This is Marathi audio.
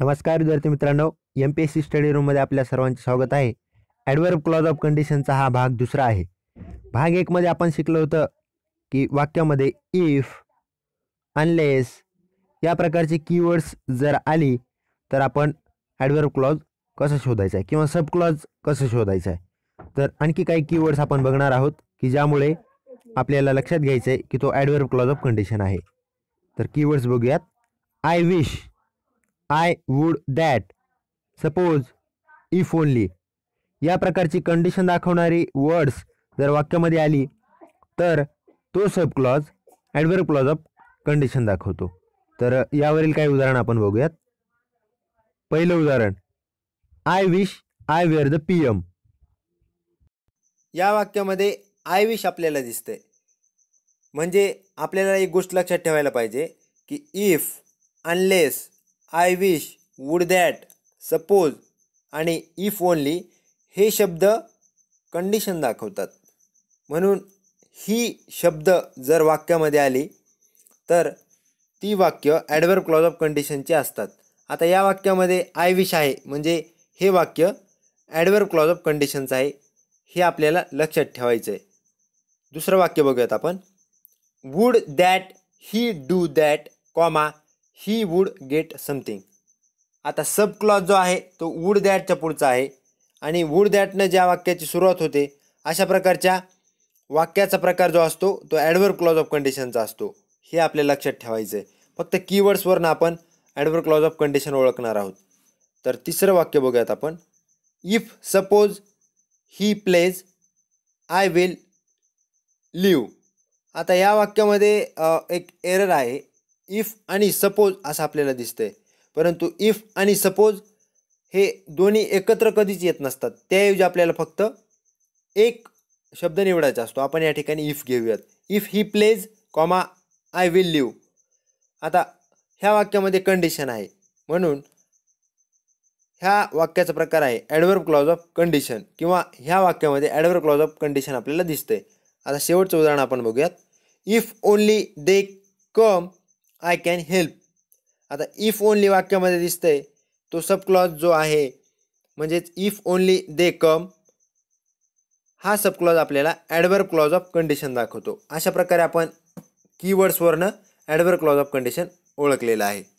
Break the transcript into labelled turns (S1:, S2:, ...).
S1: नमस्कार विद्यार्थी मित्रांनो M P S C study रूममध्ये आपल्या सर्वांचे स्वागत आहे ॲडवर्ब क्लॉज ऑफ कंडिशनचा हा भाग दुसरा आहे भाग एकमध्ये आपण शिकलो होतं की वाक्यामध्ये इफ अनलेस या प्रकारचे कीवर्ड्स जर आली तर आपण ॲडवर्ब क्लॉज कसं शोधायचं आहे किंवा सब क्लॉज कसं शोधायचं आहे तर आणखी काही कीवर्ड्स आपण बघणार आहोत की ज्यामुळे आपल्याला लक्षात घ्यायचं आहे की तो ॲडवर्ब क्लॉज ऑफ कंडिशन आहे तर कीवर्ड्स बघूयात I wish I would that suppose if only या प्रकारची कंडिशन दाखवणारी वर्ड्स जर वाक्यामध्ये आली तर तो sub clause clause of condition दाखवतो तर यावरील काही उदाहरण आपण बघूयात पहिलं उदाहरण I wish I were the P M या वाक्यामध्ये आय विश आपल्याला दिसतंय म्हणजे आपल्याला एक गोष्ट लक्षात ठेवायला पाहिजे की if unless I wish would that suppose आणि इफ ओनली हे शब्द कंडिशन दाखवतात म्हणून ही शब्द जर वाक्यामध्ये आली तर ती वाक्य ॲडवर्ब क्लॉज ऑफ कंडिशनची असतात आता या वाक्यामध्ये आय विश आहे म्हणजे हे वाक्य ॲडवर्ब क्लॉज ऑफ कंडिशनचं आहे हे आपल्याला लक्षात ठेवायचं आहे दुसरं वाक्य बघूयात आपण would that he do that comma he would get something आता सब क्लॉज जो आहे तो वूड दॅटच्या पुढचा आहे आणि वूड दॅटनं ज्या वाक्याची सुरुवात होते अशा प्रकारच्या वाक्याचा प्रकार जो असतो तो ॲडव्हर क्लॉज ऑफ कंडिशनचा असतो हे आपल्या लक्षात ठेवायचं आहे फक्त कीवर्ड्सवरनं आपण ॲडव्हर क्लॉज ऑफ कंडिशन ओळखणार आहोत तर तिसरं वाक्य बघूयात आपण if suppose he pledge I will leave आता या वाक्यामध्ये एक एरर आहे इफ आणि सपोज असं आपल्याला दिसतंय परंतु इफ आणि सपोज हे दोन्ही एकत्र कधीच येत नसतात त्याऐवजी आपल्याला फक्त एक शब्द निवडायचा असतो आपण या ठिकाणी इफ घेऊयात if he pledge comma I will leave आता ह्या वाक्यामध्ये कंडिशन आहे म्हणून ह्या वाक्याचा प्रकार आहे ॲडवर्ब क्लॉज ऑफ कंडिशन किंवा ह्या वाक्यामध्ये ॲडवर्ब क्लॉज ऑफ कंडिशन आपल्याला दिसतंय आता शेवटचं उदाहरण आपण बघूयात if only they come I can help आता इफ ओनली वाक्यामध्ये दिसतंय तो सब क्लॉज जो आहे म्हणजेच इफ ओनली दे कम हा सब क्लॉज आपल्याला ॲडव्हर क्लॉज ऑफ कंडिशन दाखवतो अशा प्रकारे आपण कीवर्ड्सवरनं ॲडवर क्लॉज ऑफ कंडिशन ओळखलेलं आहे